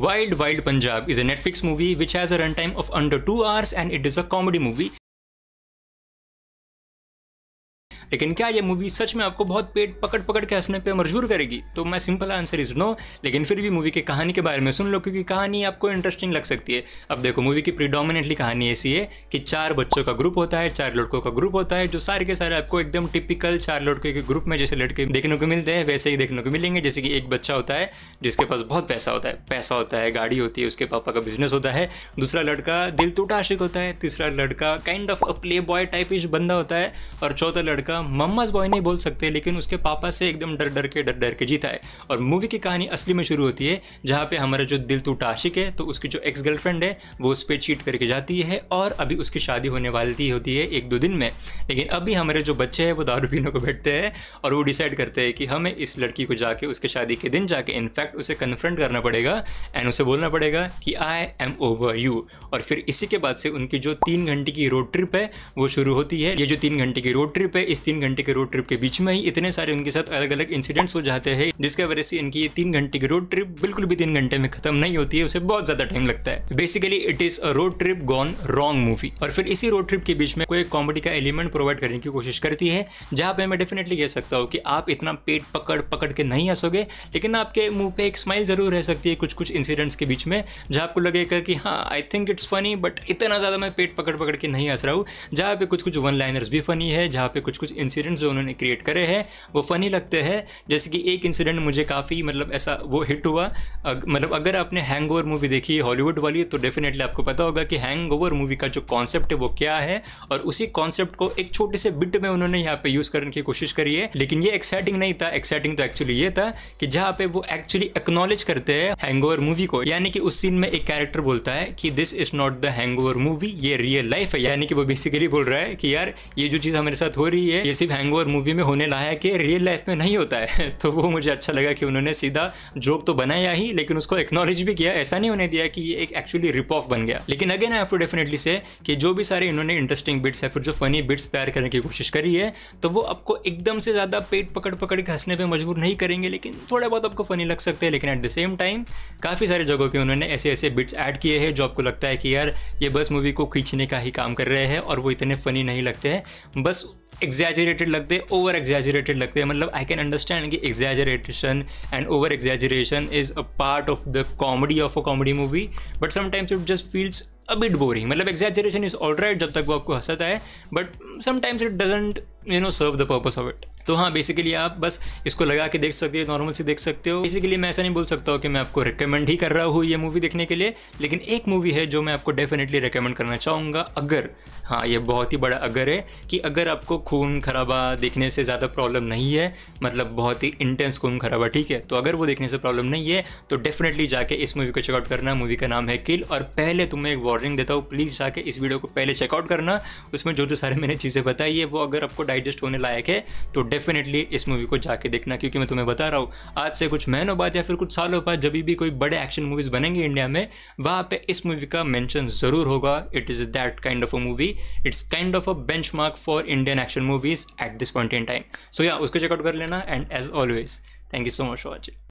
Wild Wild Punjab is a Netflix movie which has a runtime of under 2 hours and it is a comedy movie लेकिन क्या ये movie सच में आपको बहुत पेट पकड़ पकड़ के हंसने पर मजबूर करेगी तो मैं सिंपल आंसर इज नो लेकिन फिर भी मूवी की कहानी के बारे में सुन लो क्योंकि कहानी आपको इंटरेस्टिंग लग सकती है अब देखो मूवी की प्रीडोमिनेटली कहानी ऐसी है कि चार बच्चों का ग्रुप होता है चार लड़कों का ग्रुप होता है जो सारे के सारे आपको एकदम टिपिकल चार लड़के के ग्रुप में जैसे लड़के देखने को मिलते हैं वैसे ही देखने को मिलेंगे जैसे कि एक बच्चा होता है जिसके पास बहुत पैसा होता है पैसा होता है गाड़ी होती है उसके पापा का बिजनेस होता है दूसरा लड़का दिल टूटा आशिक होता है तीसरा लड़का kind of a playboy type बंदा होता है और चौथा लड़का मम्माज बॉय नहीं बोल सकते लेकिन उसके पापा से एकदम डर डर के डर डर के जीता है और मूवी की कहानी असली में शुरू होती है जहाँ पे हमारा जो दिल टूटा आशिक है तो उसकी जो एक्स गर्लफ्रेंड है वो उस पर चीट करके जाती है और अभी उसकी शादी होने वाली होती है एक दो दिन में लेकिन अभी हमारे जो बच्चे हैं वो दारू पीने को बैठते हैं और वो डिसाइड करते हैं कि हमें इस लड़की को जाके उसके शादी के दिन जाके इनफैक्ट उसे कन्फ्रंट करना पड़ेगा एंड उसे बोलना पड़ेगा कि आई एम ओवर यू और फिर इसी के बाद से उनकी जो तीन घंटे की रोड ट्रिप है वो शुरू होती है ये जो तीन घंटे की रोड ट्रिप है इस तीन घंटे के रोड ट्रिप के बीच में ही इतने सारे उनके साथ अलग अलग इंसिडेंट्स हो जाते हैं जिसके वजह से इनकी ये तीन घंटे की रोड ट्रिप बिल्कुल भी तीन घंटे में खत्म नहीं होती है उसे बहुत ज्यादा टाइम लगता है basically it is a road trip gone wrong movie और फिर इसी रोड ट्रिप के बीच में कोई कॉमेडी का एलिमेंट प्रोवाइड करने की कोशिश करती है जहाँ पे मैं डेफिनेटली कह सकता हूँ कि आप इतना पेट पकड़ पकड़ के नहीं हंसोगे लेकिन आपके मुंह पे एक स्माइल जरूर रह सकती है कुछ कुछ इंसिडेंट्स के बीच में जहाँ आपको लगेगा कि हाँ I think it's funny but इतना ज़्यादा मैं पेट पकड़ पकड़ के नहीं हंस रहा हूँ जहाँ पे कुछ कुछ वन लाइनर्स भी फनी है जहाँ पे कुछ कुछ इंसिडेंट जो उन्होंने क्रिएट करे हैं वो फ़नी लगते हैं जैसे कि एक इंसिडेंट मुझे काफ़ी मतलब ऐसा वो हिट हुआ अग, मतलब अगर आपने हैंग मूवी देखी है हॉलीवुड वाली तो डेफिनेटली आपको पता होगा कि हैंग मूवी का जो कॉन्सेप्ट है वो क्या है और उसी कॉन्सेप्ट को एक छोटे से बिट में उन्होंने यहाँ पे यूज़ करने की कोशिश करी है लेकिन ये एक्साइटिंग नहीं था एक्साइटिंग तो एक्चुअली ये था कि जहाँ पे वो एक्चुअली एक्नोलेज करते हैं हैंग मूवी को यानी कि उस सीन में एक कैरेक्टर बोलता है कि this is not the hang movie ये रियल लाइफ है यानी कि वो बेसिकली बोल रहा है कि यार ये जो चीज़ हमारे साथ हो रही है ये सिर्फ हैंग मूवी में होने लायक है रियल लाइफ में नहीं होता है तो वो मुझे अच्छा लगा कि उन्होंने सीधा जोक तो बनाया ही लेकिन उसको एक्नोलेज भी किया ऐसा नहीं होने दिया कि ये एक एक्चुअली रिप ऑफ बन गया लेकिन अगेन आई टू डेफिनेटली से कि जो भी सारे इन्होंने इंटरेस्टिंग बिट्स या फिर जो फनी बिट्स तैयार करने की कोशिश करी है तो वो आपको एकदम से ज़्यादा पेट पकड़ पकड़ के हंसने पर मजबूर नहीं करेंगे लेकिन थोड़ा बहुत आपको फनी लग सकते हैं लेकिन एट द सेम टाइम काफ़ी सारे जगहों पर उन्होंने ऐसे ऐसे बिट्स ऐड किए हैं जो आपको लगता है कि यार ये बस मूवी को खींचने का ही काम कर रहे हैं और वो इतने फ़नी नहीं लगते हैं बस एग्जैजरेटेड लगते हैं ओवर एग्जैजरेटेड लगते हैं मतलब आई कैन अंडरस्टैंड कि exaggeration and over exaggeration is a part of the comedy of a comedy movie but sometimes it just feels bit boring मतलब एग्जैजरेशन इज ऑल राइट जब तक वो आपको हंसता है but sometimes it doesn't you know serve the purpose of it तो हाँ basically आप बस इसको लगा के देख सकते हो नॉर्मल से देख सकते हो बेसिकली मैं ऐसा नहीं बोल सकता हूँ कि मैं आपको रिकमेंड ही कर रहा हूँ ये मूवी देखने के लिए लेकिन एक मूवी है जो मैं आपको डेफिनेटली रिकमेंड करना चाहूँगा अगर हाँ ये बहुत ही बड़ा अगर है कि अगर आपको खून खराबा देखने से ज़्यादा प्रॉब्लम नहीं है मतलब बहुत ही इंटेंस खून खराबा ठीक है तो अगर वो देखने से प्रॉब्लम नहीं है तो डेफिनेटली जाके इस मूवी को चेकआउट करना मूवी का नाम है किल और पहले तुम्हें एक वार्निंग देता हूँ प्लीज़ जाके इस वीडियो को पहले चेकआउट करना उसमें जो जो सारे मैंने चीज़ें बताई है वो अगर आपको डाइजेस्ट होने लायक है तो डेफिनेटली इस मूवी को जाके देखना क्योंकि मैं तुम्हें बता रहा हूँ आज से कुछ महीनों बाद या फिर कुछ सालों बाद जब भी कोई बड़े एक्शन मूवीज़ बनेंगे इंडिया में वहाँ पे इस मूवी का मेंशन ज़रूर होगा it is that kind of a movie it's kind of a bench for Indian action movies at this point in time so या उसको चेकआउट कर लेना and as always thank you so much for watching